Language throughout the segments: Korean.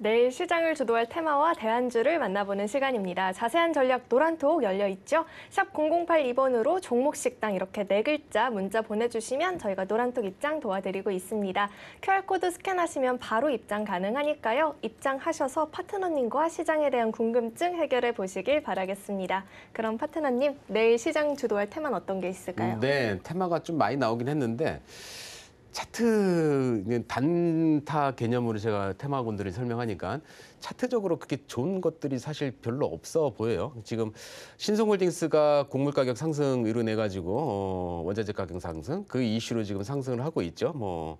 내일 시장을 주도할 테마와 대안주를 만나보는 시간입니다. 자세한 전략 노란톡 열려있죠? 샵 0082번으로 종목식당 이렇게 네 글자 문자 보내주시면 저희가 노란톡 입장 도와드리고 있습니다. QR코드 스캔하시면 바로 입장 가능하니까요. 입장하셔서 파트너님과 시장에 대한 궁금증 해결해 보시길 바라겠습니다. 그럼 파트너님, 내일 시장 주도할 테마는 어떤 게 있을까요? 네, 테마가 좀 많이 나오긴 했는데 차트 단타 개념으로 제가 테마군들을 설명하니까 차트적으로 그렇게 좋은 것들이 사실 별로 없어 보여요. 지금 신성홀딩스가 곡물 가격 상승 의뢰내 가지고 어, 원자재 가격 상승 그 이슈로 지금 상승을 하고 있죠. 뭐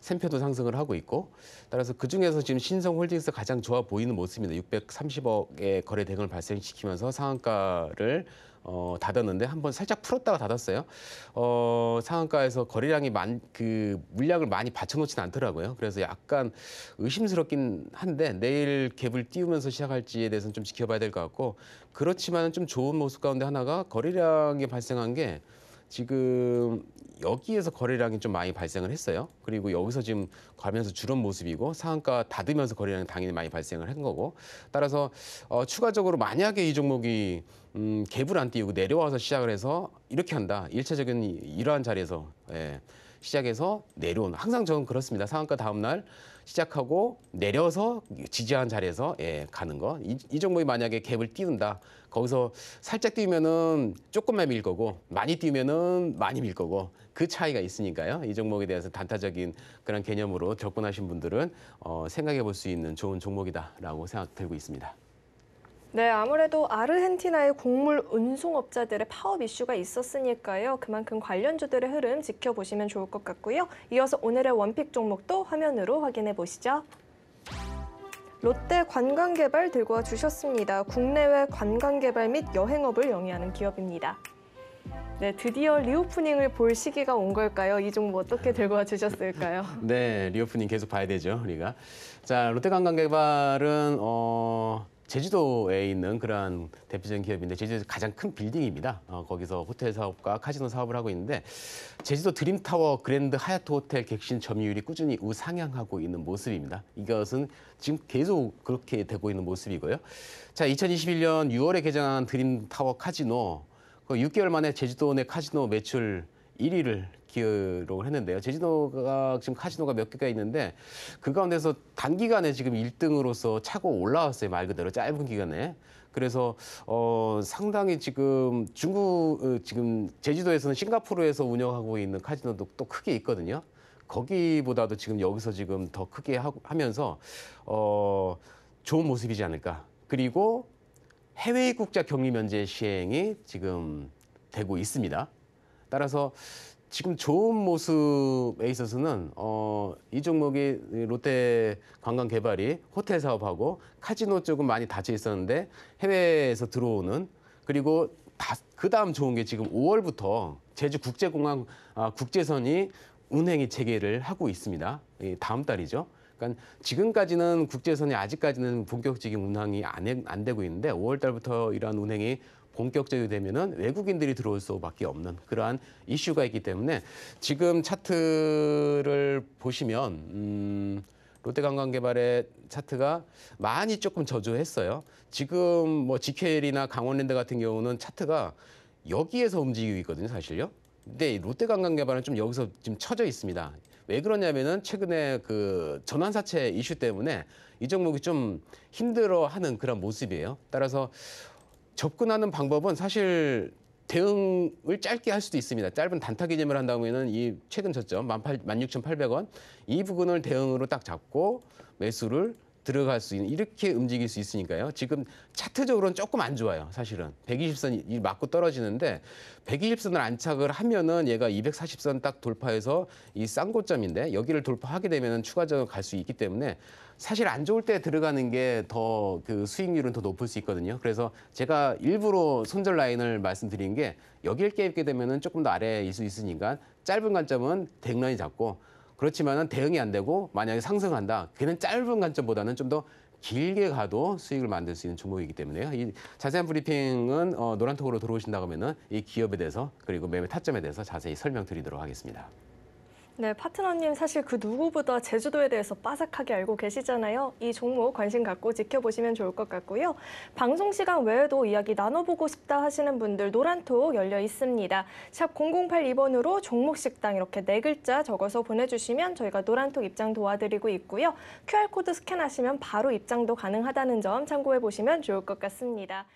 샘표도 상승을 하고 있고 따라서 그 중에서 지금 신성홀딩스 가장 가 좋아 보이는 모습입니다. 630억의 거래 대금을 발생시키면서 상한가를 어, 닫았는데 한번 살짝 풀었다가 닫았어요. 어, 상한가에서 거래량이 많, 그 물량을 많이 받쳐놓지는 않더라고요. 그래서 약간 의심스럽긴 한데 내일 어디 갭을 띄우면서 시작할지에 대해서는 좀 지켜봐야 될 것 같고 그렇지만 좀 좋은 모습 가운데 하나가 거래량이 발생한 게 지금 여기에서 거래량이 좀 많이 발생을 했어요. 그리고 여기서 지금 가면서 줄은 모습이고 상한가 닫으면서 거래량이 당연히 많이 발생을 한 거고 따라서 어, 추가적으로 만약에 이 종목이 음, 갭을 안 띄우고 내려와서 시작을 해서 이렇게 한다. 일차적인 이러한 자리에서 예. 시작해서 내려오는 항상 저는 그렇습니다. 상한가 다음 날 시작하고 내려서 지지한 자리에서 예, 가는 거. 이, 이 종목이 만약에 갭을 띄운다. 거기서 살짝 띄우면은 조금만 밀 거고 많이 띄우면은 많이 밀 거고 그 차이가 있으니까요. 이 종목에 대해서 단타적인 그런 개념으로 접근하신 분들은 어, 생각해 볼 수 있는 좋은 종목이다라고 생각 되고 있습니다. 네, 아무래도 아르헨티나의 곡물 운송업자들의 파업 이슈가 있었으니까요. 그만큼 관련주들의 흐름 지켜보시면 좋을 것 같고요. 이어서 오늘의 원픽 종목도 화면으로 확인해 보시죠. 롯데 관광개발 들고 와 주셨습니다. 국내외 관광개발 및 여행업을 영위하는 기업입니다. 네, 드디어 리오프닝을 볼 시기가 온 걸까요? 이 종목 어떻게 들고 와 주셨을까요? 네, 리오프닝 계속 봐야 되죠, 우리가. 자, 롯데 관광개발은 어 제주도에 있는 그러한 대표적인 기업인데 제주도에서 가장 큰 빌딩입니다. 어, 거기서 호텔 사업과 카지노 사업을 하고 있는데 제주도 드림타워 그랜드 하얏트 호텔 객실 점유율이 꾸준히 우상향하고 있는 모습입니다. 이것은 지금 계속 그렇게 되고 있는 모습이고요. 자, 2021년 6월에 개장한 드림타워 카지노 그 6개월 만에 제주도 내 카지노 매출 1위를 기록을 했는데요. 제주도가 지금 카지노가 몇 개가 있는데 그 가운데서 단기간에 지금 1등으로서 차고 올라왔어요. 말 그대로 짧은 기간에. 그래서 어 상당히 지금 중국 어, 지금 제주도에서는 싱가포르에서 운영하고 있는 카지노도 또 크게 있거든요. 거기보다도 지금 여기서 지금 더 크게 하, 하면서 어 좋은 모습이지 않을까. 그리고 해외 국자 격리 면제 시행이 지금 되고 있습니다. 따라서 지금 좋은 모습에 있어서는 어, 이 종목이 롯데 관광 개발이 호텔 사업하고 카지노 쪽은 많이 닫혀 있었는데 해외에서 들어오는 그리고 그 다음 좋은 게 지금 5월부터 제주 국제공항 아, 국제선이 운행이 재개를 하고 있습니다. 예, 다음 달이죠. 그러니까 지금까지는 국제선이 아직까지는 본격적인 운항이 안, 안 되고 있는데 5월 달부터 이러한 운행이 본격적이 되면은 외국인들이 들어올 수밖에 없는 그러한 이슈가 있기 때문에 지금 차트를 보시면 음 롯데관광개발의 차트가 많이 조금 저조했어요. 지금 뭐 GKL이나 강원랜드 같은 경우는 차트가 여기에서 움직이고 있거든요, 사실요. 근데 롯데관광개발은 좀 여기서 지금 처져 있습니다. 왜 그러냐면은 최근에 그 전환사채 이슈 때문에 이 종목이 좀 힘들어하는 그런 모습이에요. 따라서 접근하는 방법은 사실 대응을 짧게 할 수도 있습니다. 짧은 단타 개념을한 다음에는 이 최근 저점 16,800원 이 부분을 대응으로 딱 잡고 매수를 들어갈 수 있는 이렇게 움직일 수 있으니까요. 지금 차트적으로는 조금 안 좋아요. 사실은 120선이 맞고 떨어지는데 120선을 안착을 하면은 얘가 240선 딱 돌파해서 이 쌍고점인데 여기를 돌파하게 되면은 추가적으로 갈 수 있기 때문에 사실 안 좋을 때 들어가는 게 더 그 수익률은 더 높을 수 있거든요. 그래서 제가 일부러 손절 라인을 말씀드린 게 여기를 깨입게 되면은 조금 더 아래일 수 있으니까 짧은 관점은 덱라인 잡고 그렇지만 대응이 안 되고 만약에 상승한다. 그는 짧은 관점보다는 좀 더 길게 가도 수익을 만들 수 있는 종목이기 때문에요. 이 자세한 브리핑은 어, 노란톡으로 들어오신다고 하면은 이 기업에 대해서 그리고 매매 타점에 대해서 자세히 설명드리도록 하겠습니다. 네, 파트너님 사실 그 누구보다 제주도에 대해서 빠삭하게 알고 계시잖아요. 이 종목 관심 갖고 지켜보시면 좋을 것 같고요. 방송 시간 외에도 이야기 나눠보고 싶다 하시는 분들 노란톡 열려 있습니다. 샵 0082번으로 종목식당 이렇게 네 글자 적어서 보내주시면 저희가 노란톡 입장 도와드리고 있고요. QR코드 스캔하시면 바로 입장도 가능하다는 점 참고해 보시면 좋을 것 같습니다.